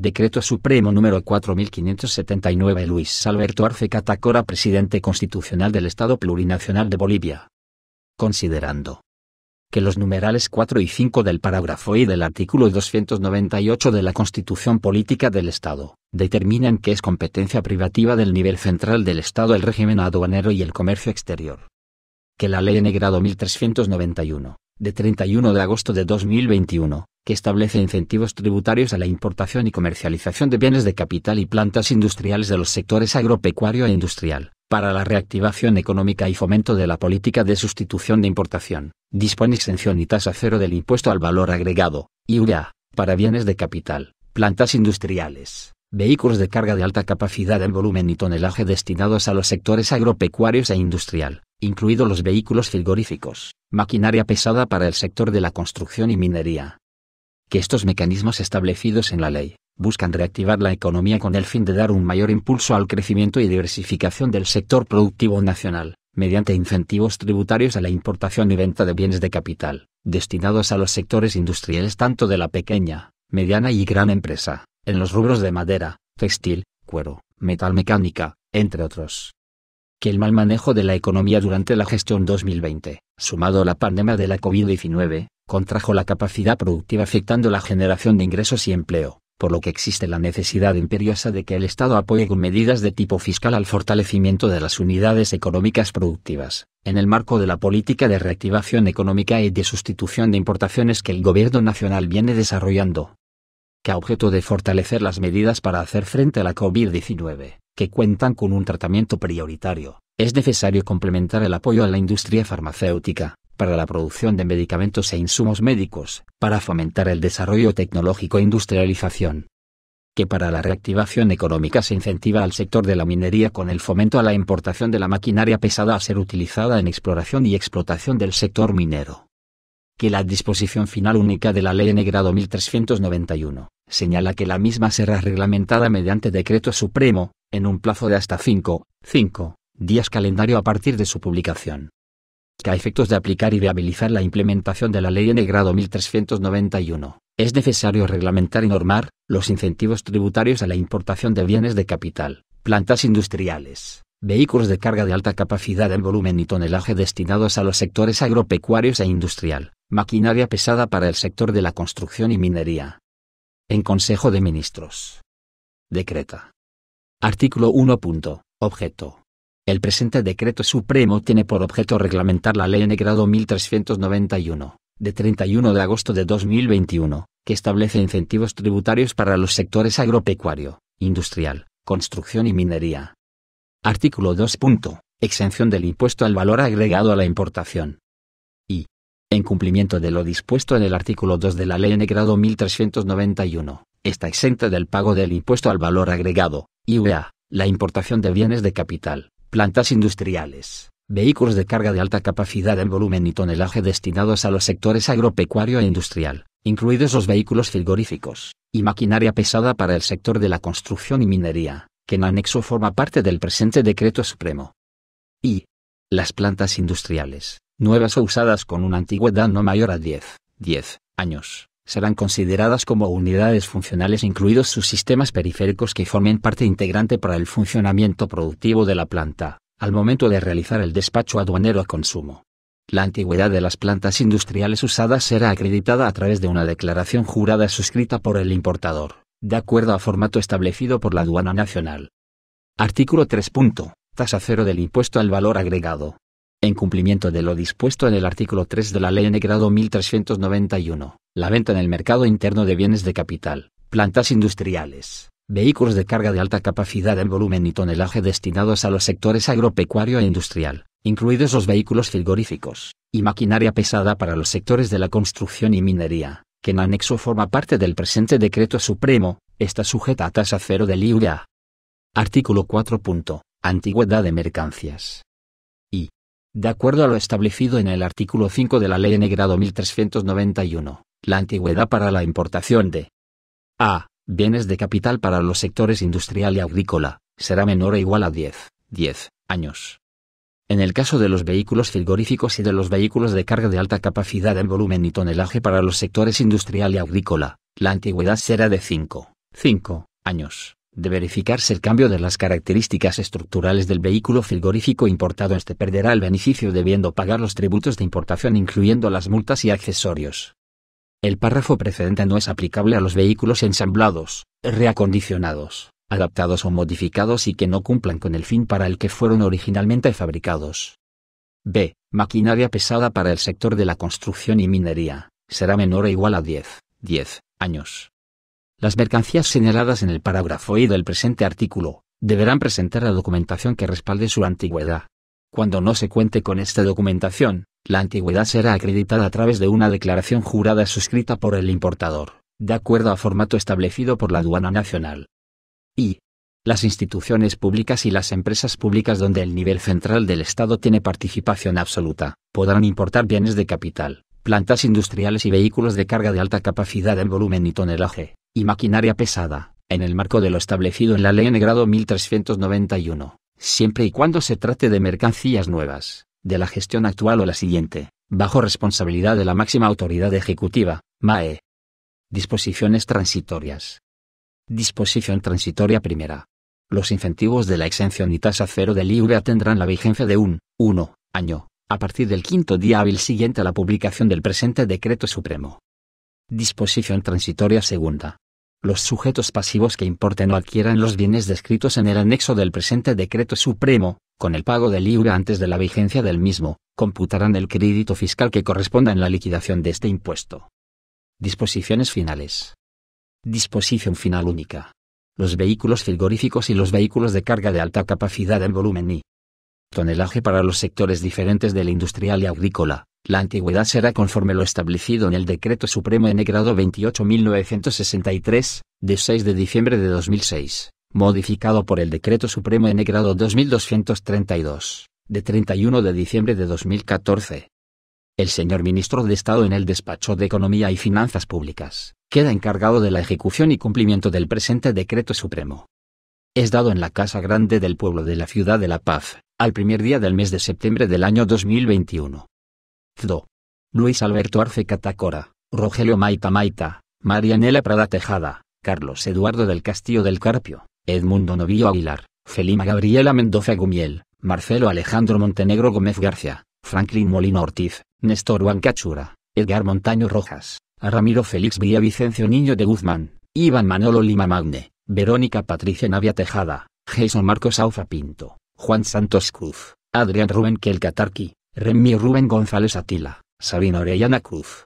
Decreto Supremo número 4579 Luis Alberto Arce Catacora Presidente Constitucional del Estado Plurinacional de Bolivia. Considerando que los numerales 4 y 5 del parágrafo y del artículo 298 de la Constitución Política del Estado, determinan que es competencia privativa del nivel central del Estado el régimen aduanero y el comercio exterior. Que la Ley negrado 1391, de 31 de agosto de 2021, que establece incentivos tributarios a la importación y comercialización de bienes de capital y plantas industriales de los sectores agropecuario e industrial, para la reactivación económica y fomento de la política de sustitución de importación. Dispone exención y tasa cero del impuesto al valor agregado, IVA, para bienes de capital, plantas industriales, vehículos de carga de alta capacidad en volumen y tonelaje destinados a los sectores agropecuarios e industrial, incluidos los vehículos frigoríficos, maquinaria pesada para el sector de la construcción y minería, que estos mecanismos establecidos en la ley buscan reactivar la economía con el fin de dar un mayor impulso al crecimiento y diversificación del sector productivo nacional, mediante incentivos tributarios a la importación y venta de bienes de capital, destinados a los sectores industriales tanto de la pequeña, mediana y gran empresa, en los rubros de madera, textil, cuero, metal mecánica, entre otros. Que el mal manejo de la economía durante la gestión 2020, sumado a la pandemia de la COVID-19, contrajo la capacidad productiva afectando la generación de ingresos y empleo, por lo que existe la necesidad imperiosa de que el Estado apoye con medidas de tipo fiscal al fortalecimiento de las unidades económicas productivas, en el marco de la política de reactivación económica y de sustitución de importaciones que el Gobierno Nacional viene desarrollando. Que a objeto de fortalecer las medidas para hacer frente a la COVID-19, que cuentan con un tratamiento prioritario, es necesario complementar el apoyo a la industria farmacéutica, para la producción de medicamentos e insumos médicos, para fomentar el desarrollo tecnológico e industrialización. Que para la reactivación económica se incentiva al sector de la minería con el fomento a la importación de la maquinaria pesada a ser utilizada en exploración y explotación del sector minero que la disposición final única de la Ley Negrado 1391 señala que la misma será reglamentada mediante decreto supremo, en un plazo de hasta 5, 5 días calendario a partir de su publicación que a efectos de aplicar y viabilizar la implementación de la ley en el grado 1391, es necesario reglamentar y normar los incentivos tributarios a la importación de bienes de capital, plantas industriales, vehículos de carga de alta capacidad en volumen y tonelaje destinados a los sectores agropecuarios e industrial, maquinaria pesada para el sector de la construcción y minería. En Consejo de Ministros. Decreta. Artículo 1. Objeto el presente decreto supremo tiene por objeto reglamentar la Ley Negrado 1391, de 31 de agosto de 2021, que establece incentivos tributarios para los sectores agropecuario, industrial, construcción y minería. Artículo 2. Exención del impuesto al valor agregado a la importación. Y. En cumplimiento de lo dispuesto en el artículo 2 de la Ley Negrado 1391, está exenta del pago del impuesto al valor agregado, IVA, la importación de bienes de capital, plantas industriales, vehículos de carga de alta capacidad en volumen y tonelaje destinados a los sectores agropecuario e industrial, incluidos los vehículos frigoríficos, y maquinaria pesada para el sector de la construcción y minería, que en anexo forma parte del presente decreto supremo. Y. Las plantas industriales, nuevas o usadas con una antigüedad no mayor a 10, 10 años, serán consideradas como unidades funcionales incluidos sus sistemas periféricos que formen parte integrante para el funcionamiento productivo de la planta, al momento de realizar el despacho aduanero a consumo. La antigüedad de las plantas industriales usadas será acreditada a través de una declaración jurada suscrita por el importador, de acuerdo a formato establecido por la aduana nacional. Artículo 3. Tasa cero del impuesto al valor agregado. En cumplimiento de lo dispuesto en el artículo 3 de la Ley Negrado 1391, la venta en el mercado interno de bienes de capital, plantas industriales, vehículos de carga de alta capacidad en volumen y tonelaje destinados a los sectores agropecuario e industrial, incluidos los vehículos frigoríficos, y maquinaria pesada para los sectores de la construcción y minería, que en anexo forma parte del presente decreto supremo, está sujeta a tasa cero del IVA. Artículo 4. Antigüedad de mercancías. De acuerdo a lo establecido en el artículo 5 de la Ley Negrado 1391, la antigüedad para la importación de a. Bienes de capital para los sectores industrial y agrícola, será menor o igual a 10, 10 años. En el caso de los vehículos frigoríficos y de los vehículos de carga de alta capacidad en volumen y tonelaje para los sectores industrial y agrícola, la antigüedad será de 5, 5 años. De verificarse el cambio de las características estructurales del vehículo frigorífico importado, este perderá el beneficio debiendo pagar los tributos de importación incluyendo las multas y accesorios. El párrafo precedente no es aplicable a los vehículos ensamblados, reacondicionados, adaptados o modificados y que no cumplan con el fin para el que fueron originalmente fabricados. B. Maquinaria pesada para el sector de la construcción y minería, será menor o igual a 10, 10 años las mercancías señaladas en el parágrafo I del presente artículo, deberán presentar la documentación que respalde su antigüedad. Cuando no se cuente con esta documentación, la antigüedad será acreditada a través de una declaración jurada suscrita por el importador, de acuerdo a formato establecido por la aduana nacional. Y. Las instituciones públicas y las empresas públicas donde el nivel central del Estado tiene participación absoluta, podrán importar bienes de capital, plantas industriales y vehículos de carga de alta capacidad en volumen y tonelaje, y maquinaria pesada, en el marco de lo establecido en la Ley en grado 1391, siempre y cuando se trate de mercancías nuevas, de la gestión actual o la siguiente, bajo responsabilidad de la máxima autoridad ejecutiva, MAE. Disposiciones transitorias. Disposición transitoria primera. Los incentivos de la exención y tasa cero del libre tendrán la vigencia de un 1 año, a partir del quinto día hábil siguiente a la publicación del presente decreto supremo. Disposición transitoria segunda los sujetos pasivos que importen o adquieran los bienes descritos en el anexo del presente decreto supremo, con el pago del libra antes de la vigencia del mismo, computarán el crédito fiscal que corresponda en la liquidación de este impuesto. Disposiciones finales. Disposición final única. Los vehículos frigoríficos y los vehículos de carga de alta capacidad en volumen y tonelaje para los sectores diferentes del industrial y agrícola, la antigüedad será conforme lo establecido en el Decreto Supremo N. grado 28.963, de 6 de diciembre de 2006, modificado por el Decreto Supremo N. grado 2232, de 31 de diciembre de 2014. El señor ministro de Estado en el despacho de Economía y Finanzas Públicas, queda encargado de la ejecución y cumplimiento del presente Decreto Supremo. Es dado en la Casa Grande del Pueblo de la Ciudad de La Paz, al primer día del mes de septiembre del año 2021. Luis Alberto Arce Catacora, Rogelio Maita Maita, Marianela Prada Tejada, Carlos Eduardo del Castillo del Carpio, Edmundo Novillo Aguilar, Felima Gabriela Mendoza Gumiel, Marcelo Alejandro Montenegro Gómez García, Franklin Molino Ortiz, Néstor Juan Cachura, Edgar Montaño Rojas, Ramiro Félix Villavicencio Niño de Guzmán, Iván Manolo Lima Magne, Verónica Patricia Navia Tejada, Jason Marcos Aufa Pinto, Juan Santos Cruz, Adrián Rubén Kelkatarki. Remy Rubén González Atila, Sabina Orellana Cruz,